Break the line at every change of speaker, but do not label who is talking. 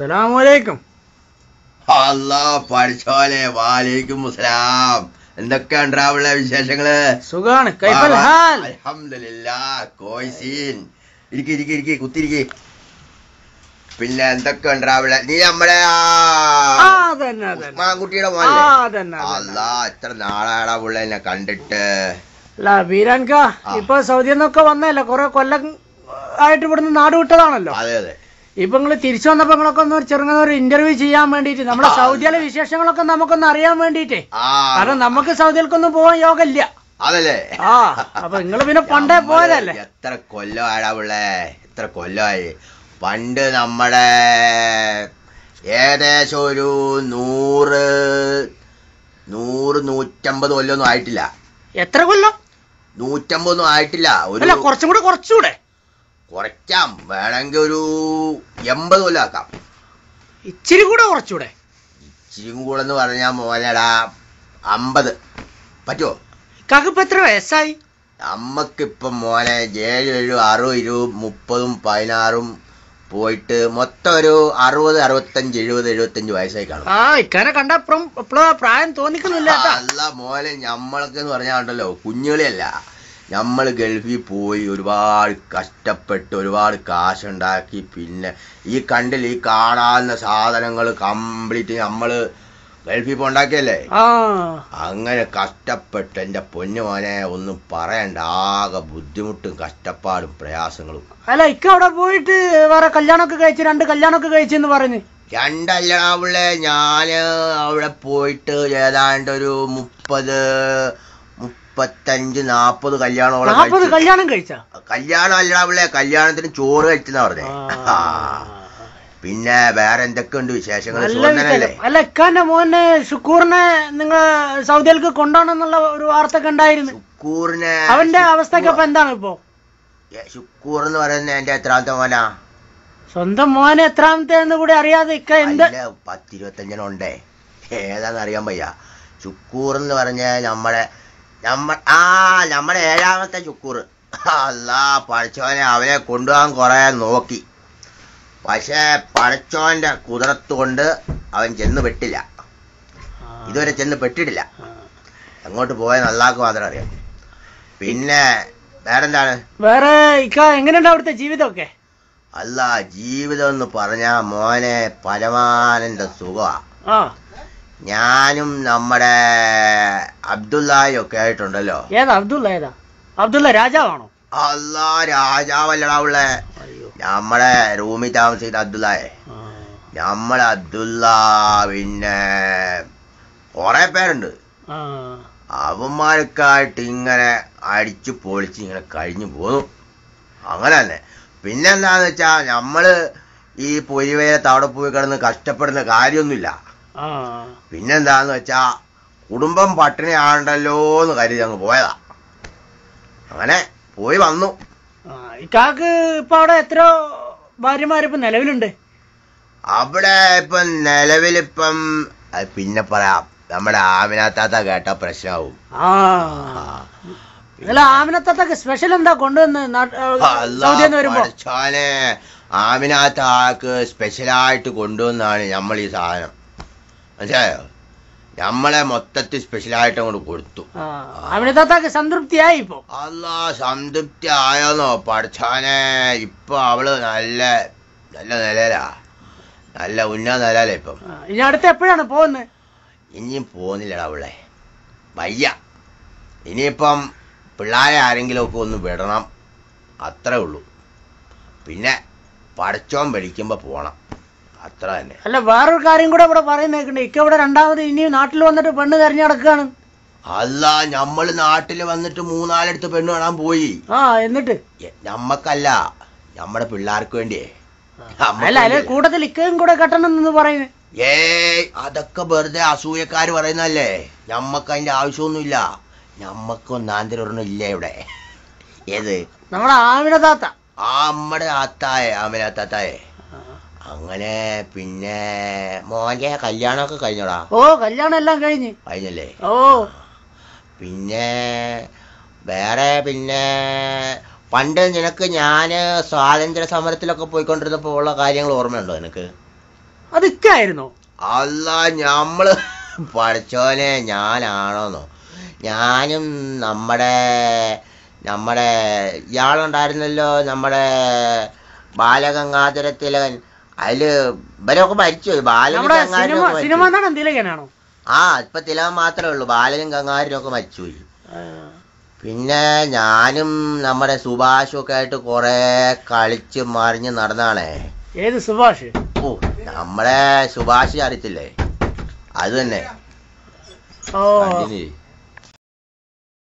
സലാമലൈക്കും അല്ലാ പഠിച്ചോലെ വാലേക്കും മുസ്ലാം എന്തൊക്കെയാണ് ട്രാവലെ വിശേഷങ്ങള് സുഖാണ് കോയ്സീൻ ഇരിക്കി ഇരിക്കി ഇരിക്കി പിന്നെ എന്തൊക്കെയാണ് ട്രാവലെ നീ നമ്മളെ ഉസ്മാൻകുട്ടിയുടെ മോനെ അല്ലാ എത്ര നാളാടാ പുള്ള എന്നെ കണ്ടിട്ട് അല്ല ബീരാൻക ഇപ്പൊ സൗദി നിന്നൊക്കെ വന്നല്ലേ
കൊറേ കൊല്ലം ആയിട്ട് ഇവിടുന്ന് നാട് വിട്ടതാണല്ലോ അതെ അതെ ഇപ്പൊ നിങ്ങൾ തിരിച്ചു വന്നപ്പോ നിങ്ങളൊക്കെ ഒന്ന് ചെറുങ്ങനെ ഒരു ഇന്റർവ്യൂ ചെയ്യാൻ വേണ്ടിയിട്ട് നമ്മുടെ സൗദിയിലെ വിശേഷങ്ങളൊക്കെ നമുക്കൊന്ന് അറിയാൻ വേണ്ടിട്ടേ കാരണം നമുക്ക് സൗദിയിലേക്കൊന്നും പോകാൻ യോഗ ഇല്ല
അതല്ലേ ആ അപ്പൊ നിങ്ങൾ
പിന്നെ പണ്ടേ പോയതല്ലേ
എത്ര കൊല്ലമായടാ എത്ര കൊല്ലമായി പണ്ട് നമ്മുടെ ഏകദേശം ഒരു നൂറ് നൂറ് നൂറ്റമ്പത് കൊല്ലൊന്നും ആയിട്ടില്ല എത്ര കൊല്ലം നൂറ്റമ്പതൊന്നും ആയിട്ടില്ല ഒരു കുറച്ചും കൂടെ കുറച്ചുകൂടെ കുറയ്ക്കാം വേണമെങ്കിൽ ഒരു എൺപത് കൊല്ലം ആക്കാം ഇച്ചിരി കൂടെ കുറച്ചൂടെ ഇച്ചിരി കൂടെ എന്ന് പറഞ്ഞാൽ മോനടാ അമ്പത് പറ്റുമോ കാക്കിപ്പോ എത്ര വയസ്സായി നമ്മക്കിപ്പം മോനെ ഏഴ് ഏഴും അറുപത് ഇരുപത് മുപ്പതും പതിനാറും പോയിട്ട് മൊത്തം ഒരു അറുപത് അറുപത്തഞ്ച് എഴുപത് എഴുപത്തഞ്ച് വയസ്സായി കാണും ആ ഇക്കാനെ കണ്ടപ്പുറം പ്രായം തോന്നിക്കുന്നില്ല അല്ല മോനെ ഞമ്മളൊക്കെ എന്ന് പറഞ്ഞാൽ ഉണ്ടല്ലോ കുഞ്ഞുകളിയല്ല നമ്മൾ ഗൾഫിൽ പോയി ഒരുപാട് കഷ്ടപ്പെട്ട് ഒരുപാട് കാശുണ്ടാക്കി പിന്നെ ഈ കണ്ടിൽ ഈ കാണാവുന്ന സാധനങ്ങൾ കംപ്ലീറ്റ് നമ്മൾ ഗൾഫിൽ ഉണ്ടാക്കിയല്ലേ അങ്ങനെ കഷ്ടപ്പെട്ട് എന്റെ പൊന്നു മോനെ ഒന്നും പറയണ്ട ആകെ ബുദ്ധിമുട്ടും കഷ്ടപ്പാടും പ്രയാസങ്ങളും
അല്ല ഇക്ക അവിടെ പോയിട്ട് വേറെ കല്യാണമൊക്കെ കഴിച്ച് രണ്ട് കല്യാണമൊക്കെ കഴിച്ചെന്ന് പറഞ്ഞു
രണ്ടല്ലടാ പിള്ളേ ഞാൻ അവിടെ പോയിട്ട് ഏതാണ്ട് ഒരു മുപ്പത് മുപ്പത്തഞ്ച് നാപ്പത് കല്യാണം കല്യാണം കഴിച്ച കല്യാണം അല്ല കല്യാണത്തിന് ചോറ് കഴിച്ചെന്നാ പറഞ്ഞേ പിന്നെ വേറെ എന്തൊക്കെയുണ്ട് വിശേഷങ്ങൾ
അല്ല ഇക്കാന്റെ മോനെ ഷുക്കൂറിനെ നിങ്ങൾ സൗദിയിലേക്ക് കൊണ്ടുപോകണമെന്നുള്ള ഒരു വാർത്ത ഒക്കെ ഉണ്ടായിരുന്നു
ഷുക്കൂറിനെ അവന്റെ അവസ്ഥയൊക്കെ ഇപ്പൊ എന്താണ് ഇപ്പോ ഷുക്കൂർ എന്ന് പറയുന്ന എന്റെ എത്രാമത്തെ മോനാ
സ്വന്തം മോനെ എത്രാമത്തെ എന്ന് കൂടി അറിയാതെ
ഇക്ക എന്ത് പത്തിരുപത്തഞ്ചിനുണ്ടേ ഏതാന്ന് അറിയാൻ പയ്യ ഷുക്കൂർ എന്ന് പറഞ്ഞ നമ്മളെ നമ്മ ആ നമ്മുടെ ഏഴാമത്തെ ചുക്കൂർ അല്ല പഠിച്ചവനെ അവനെ കൊണ്ടുപോകാൻ കുറെ നോക്കി പക്ഷേ പടച്ചോന്റെ കുതിരത്ത് കൊണ്ട് അവൻ ചെന്ന് പെട്ടില്ല ഇതുവരെ ചെന്ന് പെട്ടിട്ടില്ല അങ്ങോട്ട് പോയ നല്ലാക്ക് മാത്രം അറിയാം പിന്നെ വേറെന്താണ് വേറെ
എങ്ങനെയുണ്ട് അവിടുത്തെ ജീവിതമൊക്കെ
അല്ല ജീവിതം എന്ന് പറഞ്ഞ മോനെ പരമാനന്റെ സുഖമാ ഞാനും നമ്മുടെ അബ്ദുല്ലായൊക്കെ ആയിട്ടുണ്ടല്ലോ ഏതാ അബ്ദുള്ള ഏതാ അബ്ദുള്ള രാജാവാണോ അല്ല രാജാവല്ലടാ ഉള്ളേ നമ്മുടെ റൂമിൽ താമസിക്കുന്ന അബ്ദുള്ള നമ്മളെ അബ്ദുല്ല പിന്നെ കുറെ പേരുണ്ട് അവന്മാർക്കായിട്ട് ഇങ്ങനെ അടിച്ചു പൊളിച്ച് ഇങ്ങനെ കഴിഞ്ഞു പോന്നു അങ്ങനെ തന്നെ പിന്നെന്താന്ന് വെച്ചാൽ നമ്മള് ഈ പൊരിവയെ തവിടെ പോയി കിടന്ന് കഷ്ടപ്പെടുന്ന കാര്യമൊന്നുമില്ല പിന്നെന്താന്ന് വെച്ചാ കുടുംബം ആണ്ടല്ലോ എന്ന് കരുതി അങ്ങ് പോയതാ അങ്ങനെ പോയി വന്നു
ഇക്കാക്ക് ഇപ്പൊ അവിടെ എത്ര ഭാര്യമാരിപ്പം നിലവിലുണ്ട്
അവിടെ ഇപ്പൊ നിലവിലിപ്പം പിന്നെ പറയാം നമ്മുടെ ആമിനാത്താത്ത കേട്ട പ്രശ്നവും
ആമിനത്താത്തൊക്കെ സ്പെഷ്യൽ എന്താ കൊണ്ടുവന്ന്
ആമിനാത്താക്ക് സ്പെഷ്യലായിട്ട് കൊണ്ടുവന്നാണ് നമ്മൾ ഈ സാധനം മനസ്സിലായോ നമ്മളെ മൊത്തത്തിൽ സ്പെഷ്യലായിട്ട് അങ്ങോട്ട് കൊടുത്തു അവിടുത്തെ സംതൃപ്തിയായി ഇപ്പൊ അല്ല സംതൃപ്തി ആയോന്നോ പഠിച്ചാനെ ഇപ്പൊ അവള് നല്ല നല്ല നിലയിലാ നല്ല ഉന്നത നിലയില ഇപ്പം
ഇനി അടുത്ത് എപ്പോഴാണ് പോകുന്നത്
ഇനിയും പോകുന്നില്ലടാ അവളെ വയ്യ ഇനിയിപ്പം പിള്ളേരെ ഒക്കെ ഒന്ന് വിടണം അത്രേ ഉള്ളൂ പിന്നെ പഠിച്ചോം പഠിക്കുമ്പോ പോണം അത്ര തന്നെ
അല്ല വേറൊരു കാര്യം കൂടെ ഇവിടെ പറയുന്നേക്കുണ്ട് ഇക്ക ഇവിടെ രണ്ടാമത് ഇനിയും നാട്ടിൽ വന്നിട്ട് പെണ്ണ് തെരഞ്ഞെടുക്കാണ്
അല്ല നമ്മൾ നാട്ടിൽ വന്നിട്ട് മൂന്നാലടുത്ത് പെണ്ണ് കാണാൻ പോയി ആ എന്നിട്ട് നമ്മക്കല്ല നമ്മുടെ പിള്ളേർക്ക് വേണ്ടിയേ അല്ല അല്ലെ ഇക്കയും കൂടെ കെട്ടണം എന്ന് പറയുന്നത് ഏയ് അതൊക്കെ വെറുതെ അസൂയക്കാര് പറയുന്നല്ലേ ഞമ്മക്ക് അതിന്റെ ആവശ്യമൊന്നുമില്ല ഞമ്മക്ക് ഒന്നാന്തരം ഒരെണ്ണം ഇല്ല ഇവിടെ ഏത് നമ്മുടെ ആമിന താത്ത ആ നമ്മുടെ താത്തായെ ആമിന താത്തായേ അങ്ങനെ പിന്നെ മോന്റെ കല്യാണമൊക്കെ കഴിഞ്ഞോടാ
ഓ കല്യാണം എല്ലാം കഴിഞ്ഞ്
കഴിഞ്ഞല്ലേ ഓ പിന്നെ വേറെ പിന്നെ പണ്ട് നിനക്ക് ഞാൻ സ്വാതന്ത്ര്യ സമരത്തിലൊക്കെ പോയിക്കൊണ്ടിരുന്നപ്പോ ഉള്ള കാര്യങ്ങൾ ഓർമ്മയുണ്ടോ നിനക്ക് അതൊക്കെയായിരുന്നു അല്ല ഞമ്മള് പഠിച്ചോനെ ഞാനാണോന്നോ ഞാനും നമ്മുടെ നമ്മുടെ ഇയാളുണ്ടായിരുന്നല്ലോ നമ്മുടെ ബാലഗംഗാധര തിലകൻ അതില് ഇവരൊക്കെ മരിച്ചു ബാലനും ഗംഗാധരനും ആ ഇപ്പൊ തിലകൻ മാത്രമേ ഉള്ളൂ ബാലനും ഗംഗാധരനും ഒക്കെ മരിച്ചുപോയി പിന്നെ ഞാനും നമ്മുടെ സുഭാഷും ഒക്കെ ആയിട്ട് കുറെ കളിച്ച് മറിഞ്ഞ് നടന്നാണേ ഏത് സുഭാഷ് ഓ നമ്മളെ സുഭാഷ് അറിയത്തില്ലേ അത് തന്നെ
ഓ